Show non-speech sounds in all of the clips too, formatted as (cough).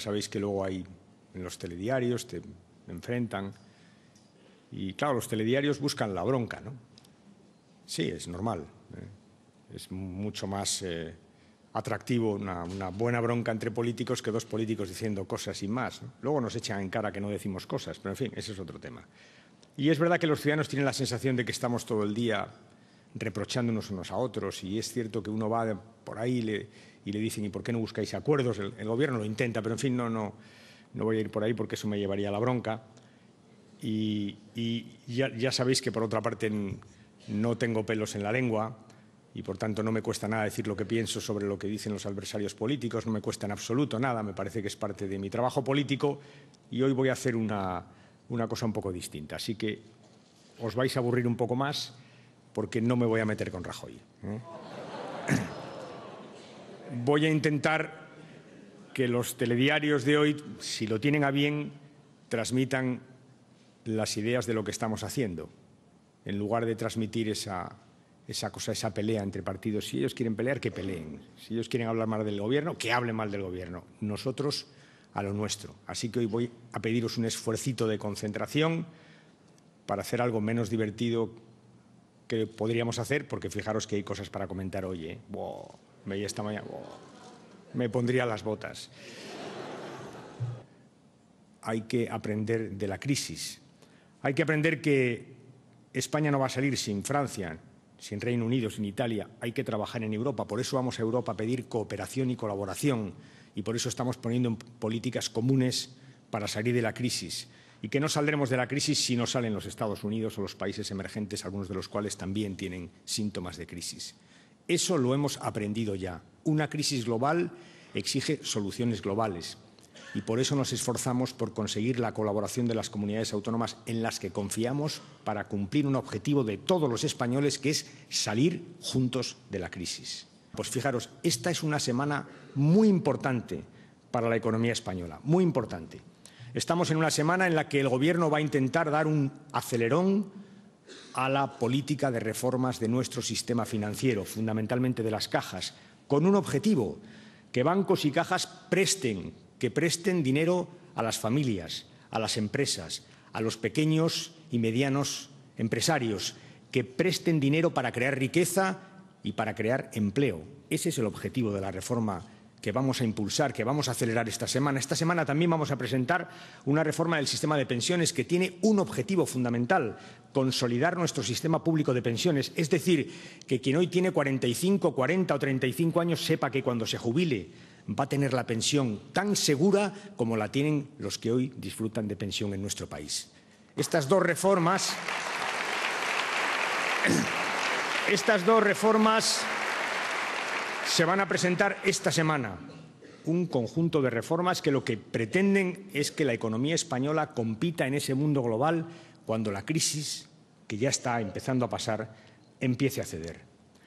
sabéis que luego hay en los telediarios, te enfrentan. Y claro, los telediarios buscan la bronca, ¿no? Sí, es normal. ¿eh? Es mucho más eh, atractivo una, buena bronca entre políticos que dos políticos diciendo cosas y más. Luego nos echan en cara que no decimos cosas, pero en fin, ese es otro tema. Y es verdad que los ciudadanos tienen la sensación de que estamos todo el día reprochándonos unos a otros y es cierto que uno va por ahí y le y le dicen, ¿y por qué no buscáis acuerdos? El, gobierno lo intenta, pero en fin, no, no, no voy a ir por ahí porque eso me llevaría a la bronca. Y, ya, sabéis que por otra parte no tengo pelos en la lengua y por tanto no me cuesta nada decir lo que pienso sobre lo que dicen los adversarios políticos, no me cuesta en absoluto nada, me parece que es parte de mi trabajo político y hoy voy a hacer una, cosa un poco distinta. Así que os vais a aburrir un poco más porque no me voy a meter con Rajoy. ¿eh? voy a intentar que los telediarios de hoy, si lo tienen a bien, transmitan las ideas de lo que estamos haciendo, en lugar de transmitir esa, esa cosa, esa pelea entre partidos. Si ellos quieren pelear, que peleen. Si ellos quieren hablar mal del gobierno, que hablen mal del gobierno. Nosotros a lo nuestro. Así que hoy voy a pediros un esfuercito de concentración para hacer algo menos divertido que podríamos hacer, porque fijaros que hay cosas para comentar hoy. ¿eh? esta mañana, oh, me pondría las botas. Hay que aprender de la crisis. Hay que aprender que España no va a salir sin Francia, sin Reino Unido, sin Italia. Hay que trabajar en Europa. Por eso vamos a Europa a pedir cooperación y colaboración. Y por eso estamos poniendo políticas comunes para salir de la crisis y que no saldremos de la crisis si no salen los Estados Unidos o los países emergentes, algunos de los cuales también tienen síntomas de crisis. Eso lo hemos aprendido ya. Una crisis global exige soluciones globales y por eso nos esforzamos por conseguir la colaboración de las comunidades autónomas en las que confiamos para cumplir un objetivo de todos los españoles que es salir juntos de la crisis. Pues fijaros, esta es una semana muy importante para la economía española, muy importante. Estamos en una semana en la que el Gobierno va a intentar dar un acelerón a la política de reformas de nuestro sistema financiero, fundamentalmente de las cajas, con un objetivo, que bancos y cajas presten, que presten dinero a las familias, a las empresas, a los pequeños y medianos empresarios, que presten dinero para crear riqueza y para crear empleo. Ese es el objetivo de la reforma que vamos a impulsar, que vamos a acelerar esta semana. Esta semana también vamos a presentar una reforma del sistema de pensiones que tiene un objetivo fundamental, consolidar nuestro sistema público de pensiones. Es decir, que quien hoy tiene 45, 40 o 35 años sepa que cuando se jubile va a tener la pensión tan segura como la tienen los que hoy disfrutan de pensión en nuestro país. Estas dos reformas... (coughs) Estas dos reformas se van a presentar esta semana un conjunto de reformas que lo que pretenden es que la economía española compita en ese mundo global cuando la crisis, que ya está empezando a pasar, empiece a ceder.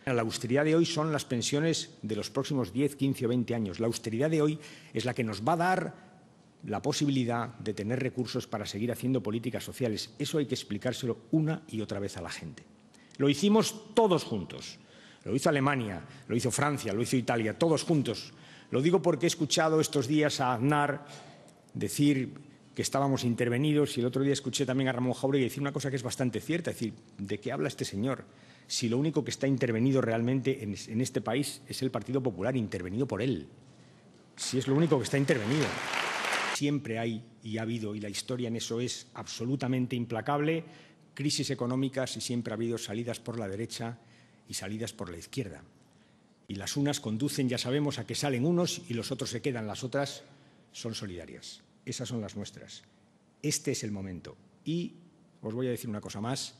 La austeridad de hoy son las pensiones de los próximos 10, 15 o 20 años. La austeridad de hoy es la que nos va a dar la posibilidad de tener recursos para seguir haciendo políticas sociales. Eso hay que explicárselo una y otra vez a la gente. Lo hicimos todos juntos lo hizo Alemania, lo hizo Francia, lo hizo Italia, todos juntos. Lo digo porque he escuchado estos días a Aznar decir que estábamos intervenidos y el otro día escuché también a Ramón Jauregui decir una cosa que es bastante cierta, es decir, ¿de qué habla este señor? Si lo único que está intervenido realmente en, en este país es el Partido Popular, intervenido por él. Si es lo único que está intervenido. Siempre hay y ha habido, y la historia en eso es absolutamente implacable, crisis económicas y siempre ha habido salidas por la derecha y salidas por la izquierda. Y las unas conducen, ya sabemos, a que salen unos y los otros se quedan, las otras son solidarias. Esas son las nuestras. Este es el momento. Y os voy a decir una cosa más.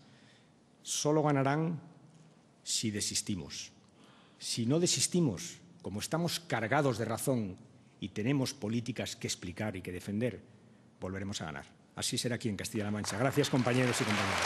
Solo ganarán si desistimos. Si no desistimos, como estamos cargados de razón y tenemos políticas que explicar y que defender, volveremos a ganar. Así será aquí en Castilla-La Mancha. Gracias, compañeros y compañeras.